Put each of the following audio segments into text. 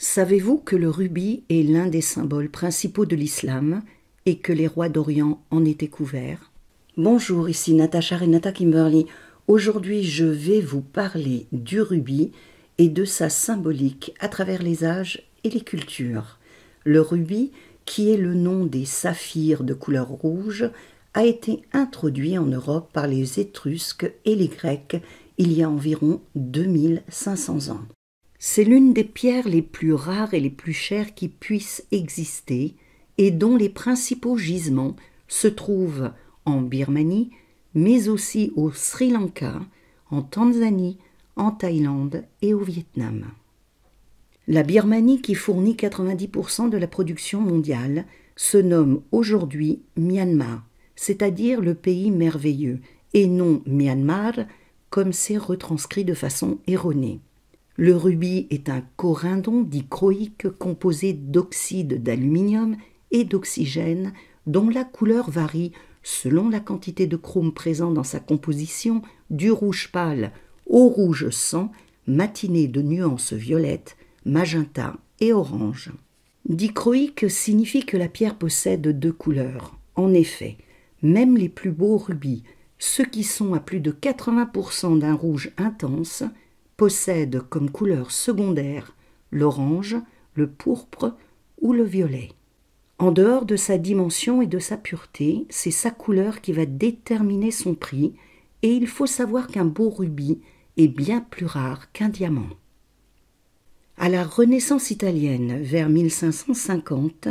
Savez-vous que le rubis est l'un des symboles principaux de l'islam et que les rois d'Orient en étaient couverts Bonjour, ici Natacha Renata Kimberly. Aujourd'hui, je vais vous parler du rubis et de sa symbolique à travers les âges et les cultures. Le rubis, qui est le nom des saphirs de couleur rouge, a été introduit en Europe par les Étrusques et les Grecs il y a environ 2500 ans. C'est l'une des pierres les plus rares et les plus chères qui puissent exister et dont les principaux gisements se trouvent en Birmanie, mais aussi au Sri Lanka, en Tanzanie, en Thaïlande et au Vietnam. La Birmanie, qui fournit 90% de la production mondiale, se nomme aujourd'hui Myanmar, c'est-à-dire le pays merveilleux, et non Myanmar, comme c'est retranscrit de façon erronée. Le rubis est un corindon dichroïque composé d'oxyde d'aluminium et d'oxygène dont la couleur varie selon la quantité de chrome présent dans sa composition du rouge pâle au rouge sang matiné de nuances violettes, magenta et orange. Dichroïque signifie que la pierre possède deux couleurs. En effet, même les plus beaux rubis, ceux qui sont à plus de 80% d'un rouge intense, possède comme couleur secondaire l'orange, le pourpre ou le violet. En dehors de sa dimension et de sa pureté, c'est sa couleur qui va déterminer son prix, et il faut savoir qu'un beau rubis est bien plus rare qu'un diamant. À la Renaissance italienne, vers 1550,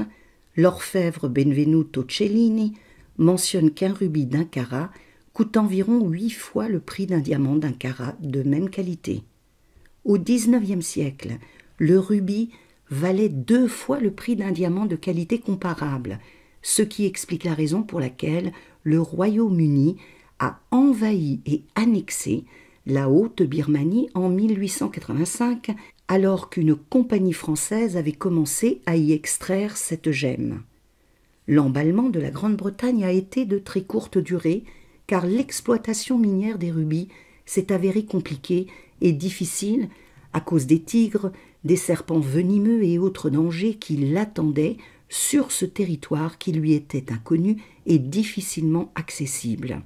l'orfèvre Benvenuto Cellini mentionne qu'un rubis d'un carat coûte environ huit fois le prix d'un diamant d'un carat de même qualité. Au XIXe siècle, le rubis valait deux fois le prix d'un diamant de qualité comparable, ce qui explique la raison pour laquelle le Royaume-Uni a envahi et annexé la Haute Birmanie en 1885, alors qu'une compagnie française avait commencé à y extraire cette gemme. L'emballement de la Grande-Bretagne a été de très courte durée, car l'exploitation minière des rubis s'est avérée compliquée et difficile à cause des tigres, des serpents venimeux et autres dangers qui l'attendaient sur ce territoire qui lui était inconnu et difficilement accessible.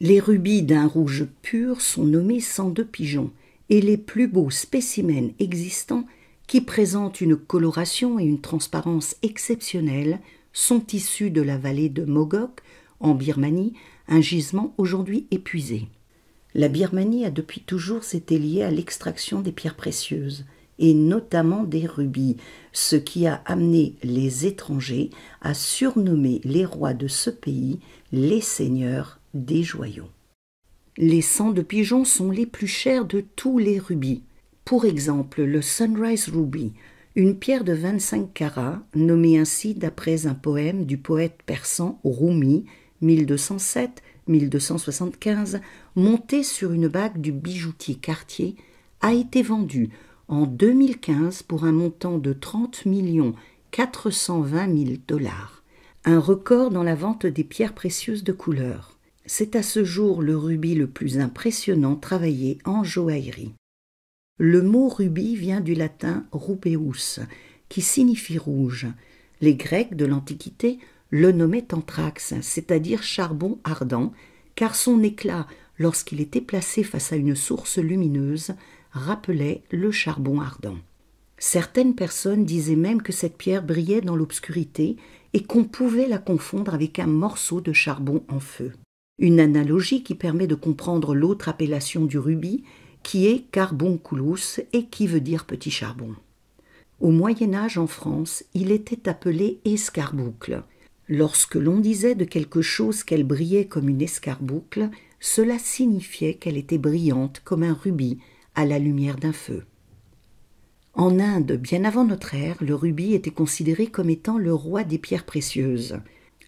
Les rubis d'un rouge pur sont nommés sans de pigeons, et les plus beaux spécimens existants qui présentent une coloration et une transparence exceptionnelles sont issus de la vallée de Mogok en Birmanie, un gisement aujourd'hui épuisé. La Birmanie a depuis toujours été liée à l'extraction des pierres précieuses, et notamment des rubis, ce qui a amené les étrangers à surnommer les rois de ce pays les seigneurs des joyaux. Les sangs de pigeons sont les plus chers de tous les rubis. Pour exemple, le Sunrise Ruby, une pierre de 25 carats, nommée ainsi d'après un poème du poète persan Rumi, 1207 1275, montée sur une bague du bijoutier Cartier, a été vendu en 2015 pour un montant de 30 millions 420 000 dollars, un record dans la vente des pierres précieuses de couleur. C'est à ce jour le rubis le plus impressionnant travaillé en joaillerie. Le mot rubis vient du latin rubeus, qui signifie rouge. Les Grecs de l'Antiquité le nommait anthrax, c'est-à-dire charbon ardent, car son éclat, lorsqu'il était placé face à une source lumineuse, rappelait le charbon ardent. Certaines personnes disaient même que cette pierre brillait dans l'obscurité et qu'on pouvait la confondre avec un morceau de charbon en feu. Une analogie qui permet de comprendre l'autre appellation du rubis, qui est carbonculus et qui veut dire petit charbon. Au Moyen Âge en France, il était appelé escarboucle. Lorsque l'on disait de quelque chose qu'elle brillait comme une escarboucle, cela signifiait qu'elle était brillante comme un rubis à la lumière d'un feu. En Inde, bien avant notre ère, le rubis était considéré comme étant le roi des pierres précieuses.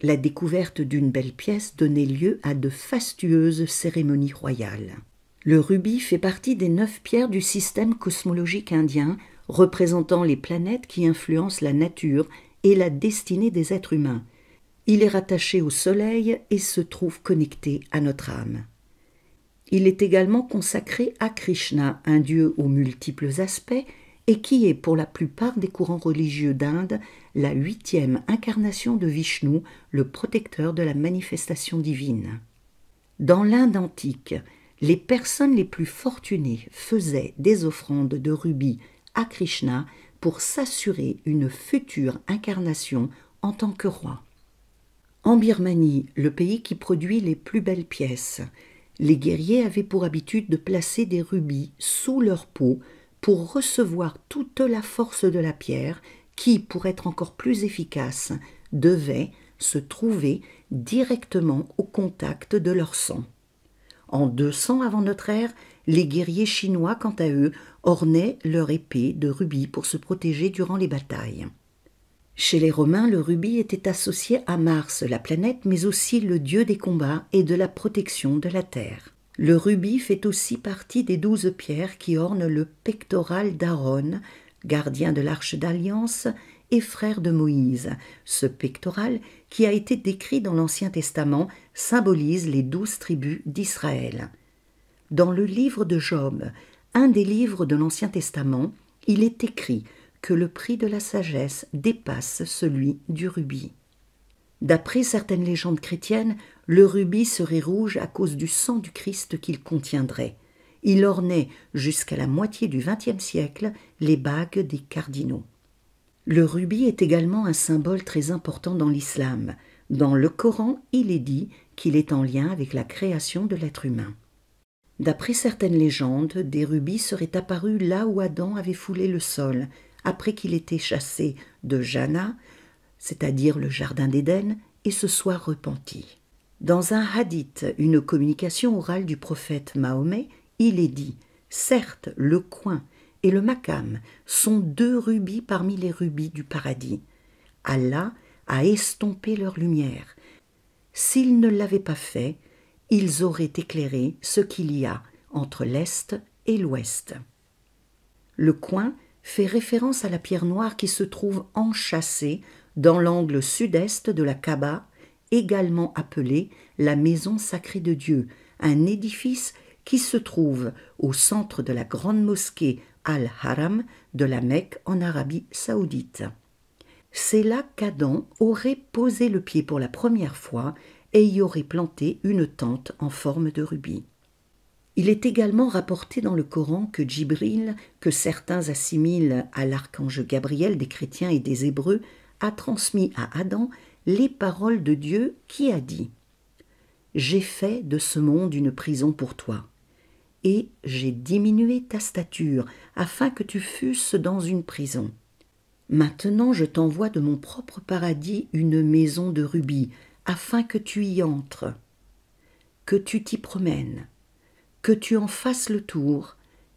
La découverte d'une belle pièce donnait lieu à de fastueuses cérémonies royales. Le rubis fait partie des neuf pierres du système cosmologique indien, représentant les planètes qui influencent la nature et la destinée des êtres humains. Il est rattaché au Soleil et se trouve connecté à notre âme. Il est également consacré à Krishna, un dieu aux multiples aspects, et qui est pour la plupart des courants religieux d'Inde la huitième incarnation de Vishnu, le protecteur de la manifestation divine. Dans l'Inde antique, les personnes les plus fortunées faisaient des offrandes de rubis à Krishna pour s'assurer une future incarnation en tant que roi. En Birmanie, le pays qui produit les plus belles pièces, les guerriers avaient pour habitude de placer des rubis sous leur peau pour recevoir toute la force de la pierre qui, pour être encore plus efficace, devait se trouver directement au contact de leur sang. En 200 avant notre ère, les guerriers chinois, quant à eux, ornaient leur épée de rubis pour se protéger durant les batailles. Chez les Romains, le rubis était associé à Mars, la planète, mais aussi le dieu des combats et de la protection de la terre. Le rubis fait aussi partie des douze pierres qui ornent le pectoral d'Aaron, gardien de l'arche d'alliance et frère de Moïse. Ce pectoral, qui a été décrit dans l'Ancien Testament, symbolise les douze tribus d'Israël. Dans le livre de Job, un des livres de l'Ancien Testament, il est écrit que le prix de la sagesse dépasse celui du rubis. D'après certaines légendes chrétiennes, le rubis serait rouge à cause du sang du Christ qu'il contiendrait. Il ornait jusqu'à la moitié du XXe siècle les bagues des cardinaux. Le rubis est également un symbole très important dans l'islam. Dans le Coran, il est dit qu'il est en lien avec la création de l'être humain. D'après certaines légendes, des rubis seraient apparus là où Adam avait foulé le sol, après qu'il était chassé de Jana, c'est-à-dire le Jardin d'Éden, et se soit repenti. Dans un hadith, une communication orale du prophète Mahomet, il est dit Certes, le coin et le makam sont deux rubis parmi les rubis du paradis. Allah a estompé leur lumière. S'ils ne l'avaient pas fait, ils auraient éclairé ce qu'il y a entre l'est et l'ouest. Le coin fait référence à la pierre noire qui se trouve enchâssée dans l'angle sud-est de la Kaaba, également appelée la maison sacrée de Dieu, un édifice qui se trouve au centre de la grande mosquée Al-Haram de la Mecque en Arabie saoudite. C'est là qu'Adam aurait posé le pied pour la première fois et y aurait planté une tente en forme de rubis. Il est également rapporté dans le Coran que Djibril, que certains assimilent à l'archange Gabriel des chrétiens et des Hébreux, a transmis à Adam les paroles de Dieu qui a dit J'ai fait de ce monde une prison pour toi, et j'ai diminué ta stature, afin que tu fusses dans une prison. Maintenant je t'envoie de mon propre paradis une maison de rubis, afin que tu y entres, que tu t'y promènes, que tu en fasses le tour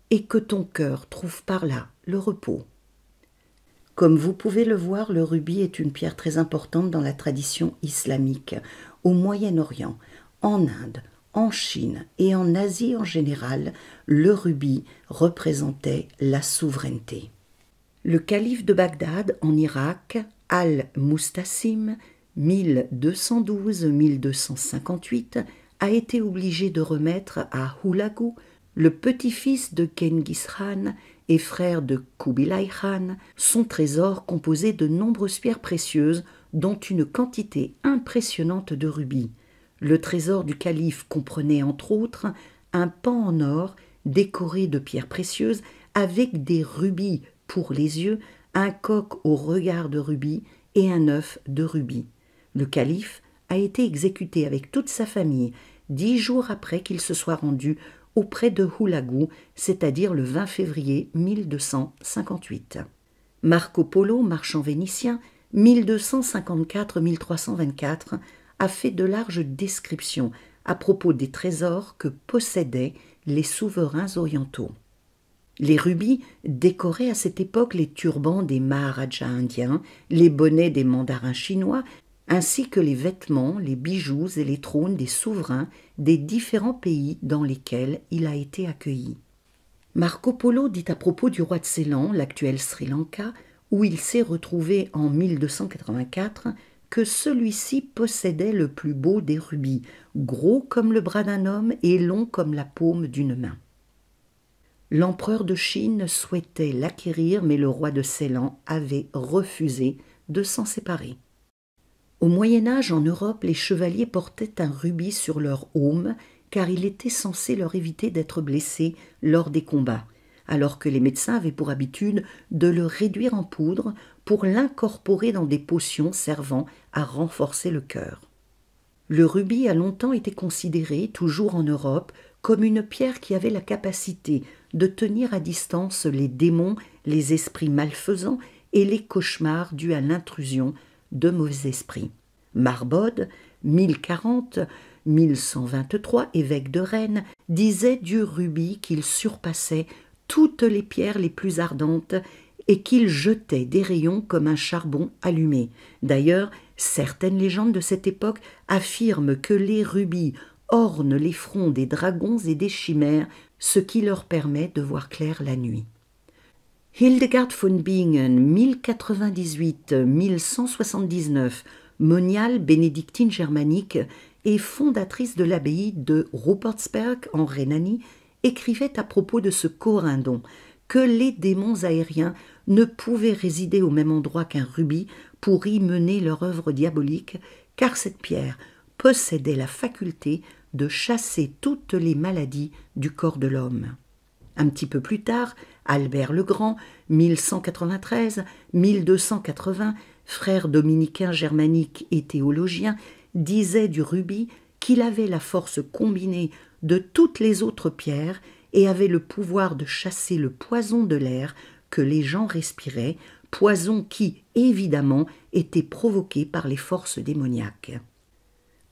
et que ton cœur trouve par là le repos. Comme vous pouvez le voir, le rubis est une pierre très importante dans la tradition islamique, au Moyen-Orient, en Inde, en Chine et en Asie en général, le rubis représentait la souveraineté. Le calife de Bagdad en Irak, Al-Mustasim, 1212-1258, a été obligé de remettre à Hulagu le petit-fils de Kengis Khan et frère de Kubilai Khan, son trésor composé de nombreuses pierres précieuses, dont une quantité impressionnante de rubis. Le trésor du calife comprenait entre autres un pan en or décoré de pierres précieuses avec des rubis pour les yeux, un coq au regard de rubis et un œuf de rubis. Le calife a été exécuté avec toute sa famille dix jours après qu'il se soit rendu auprès de Hulagu, c'est-à-dire le 20 février 1258. Marco Polo, marchand vénitien, 1254-1324, a fait de larges descriptions à propos des trésors que possédaient les souverains orientaux. Les rubis décoraient à cette époque les turbans des maharajas indiens, les bonnets des mandarins chinois, ainsi que les vêtements, les bijoux et les trônes des souverains des différents pays dans lesquels il a été accueilli. Marco Polo dit à propos du roi de Ceylan, l'actuel Sri Lanka, où il s'est retrouvé en 1284, que celui-ci possédait le plus beau des rubis, gros comme le bras d'un homme et long comme la paume d'une main. L'empereur de Chine souhaitait l'acquérir, mais le roi de Ceylan avait refusé de s'en séparer. Au Moyen Âge en Europe, les chevaliers portaient un rubis sur leur aume, car il était censé leur éviter d'être blessés lors des combats, alors que les médecins avaient pour habitude de le réduire en poudre pour l'incorporer dans des potions servant à renforcer le cœur. Le rubis a longtemps été considéré, toujours en Europe, comme une pierre qui avait la capacité de tenir à distance les démons, les esprits malfaisants et les cauchemars dus à l'intrusion de mauvais esprits. Marbode, 1040, 1123, évêque de Rennes, disait du rubis qu'il surpassait toutes les pierres les plus ardentes et qu'il jetait des rayons comme un charbon allumé. D'ailleurs, certaines légendes de cette époque affirment que les rubis ornent les fronts des dragons et des chimères, ce qui leur permet de voir clair la nuit. Hildegard von Bingen, 1098-1179, moniale bénédictine germanique et fondatrice de l'abbaye de Rupertsberg en Rhénanie, écrivait à propos de ce corindon que les démons aériens ne pouvaient résider au même endroit qu'un rubis pour y mener leur œuvre diabolique, car cette pierre possédait la faculté de chasser toutes les maladies du corps de l'homme. Un petit peu plus tard, Albert le Grand, 1193-1280, frère dominicain germanique et théologien, disait du rubis qu'il avait la force combinée de toutes les autres pierres et avait le pouvoir de chasser le poison de l'air que les gens respiraient, poison qui, évidemment, était provoqué par les forces démoniaques.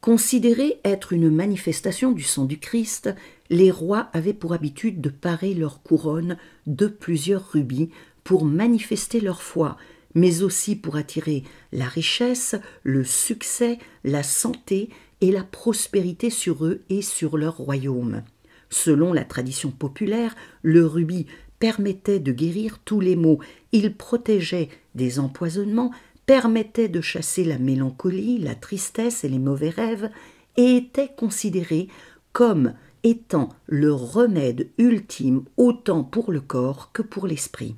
Considérés être une manifestation du sang du Christ, les rois avaient pour habitude de parer leur couronne de plusieurs rubis pour manifester leur foi, mais aussi pour attirer la richesse, le succès, la santé et la prospérité sur eux et sur leur royaume. Selon la tradition populaire, le rubis permettait de guérir tous les maux, il protégeait des empoisonnements, permettait de chasser la mélancolie, la tristesse et les mauvais rêves, et était considéré comme étant le remède ultime autant pour le corps que pour l'esprit.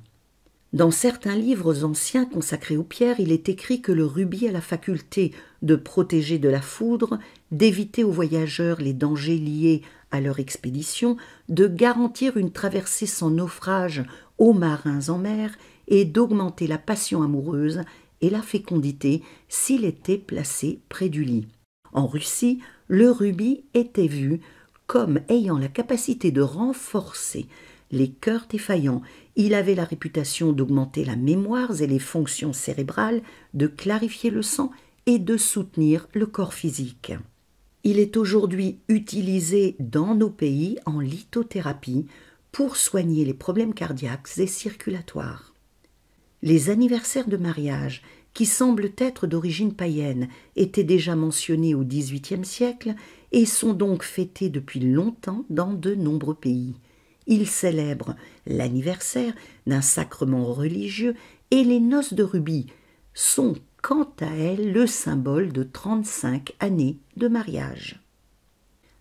Dans certains livres anciens consacrés aux pierres, il est écrit que le rubis a la faculté de protéger de la foudre, d'éviter aux voyageurs les dangers liés à leur expédition, de garantir une traversée sans naufrage aux marins en mer et d'augmenter la passion amoureuse la fécondité s'il était placé près du lit. En Russie, le rubis était vu comme ayant la capacité de renforcer les cœurs défaillants. Il avait la réputation d'augmenter la mémoire et les fonctions cérébrales, de clarifier le sang et de soutenir le corps physique. Il est aujourd'hui utilisé dans nos pays en lithothérapie pour soigner les problèmes cardiaques et circulatoires. Les anniversaires de mariage, qui semblent être d'origine païenne, étaient déjà mentionnés au XVIIIe siècle et sont donc fêtés depuis longtemps dans de nombreux pays. Ils célèbrent l'anniversaire d'un sacrement religieux et les noces de rubis sont quant à elles le symbole de 35 années de mariage.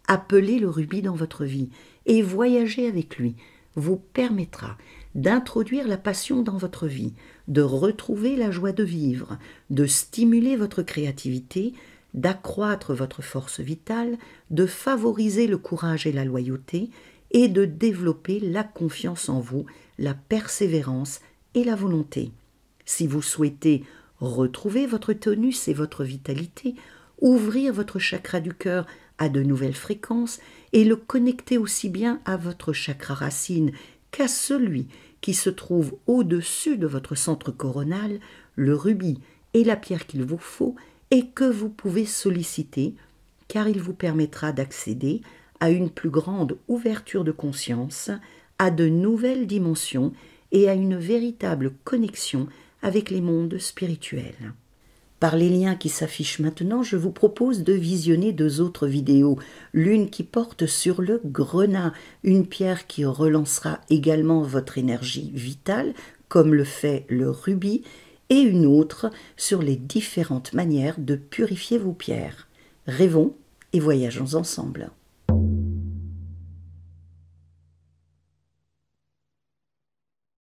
Appelez le rubis dans votre vie et voyagez avec lui vous permettra d'introduire la passion dans votre vie, de retrouver la joie de vivre, de stimuler votre créativité, d'accroître votre force vitale, de favoriser le courage et la loyauté, et de développer la confiance en vous, la persévérance et la volonté. Si vous souhaitez retrouver votre tonus et votre vitalité, ouvrir votre chakra du cœur à de nouvelles fréquences et le connecter aussi bien à votre chakra racine qu'à celui qui se trouve au-dessus de votre centre coronal, le rubis et la pierre qu'il vous faut et que vous pouvez solliciter, car il vous permettra d'accéder à une plus grande ouverture de conscience, à de nouvelles dimensions et à une véritable connexion avec les mondes spirituels. Par les liens qui s'affichent maintenant, je vous propose de visionner deux autres vidéos, l'une qui porte sur le grenat, une pierre qui relancera également votre énergie vitale, comme le fait le rubis, et une autre sur les différentes manières de purifier vos pierres. Rêvons et voyageons ensemble.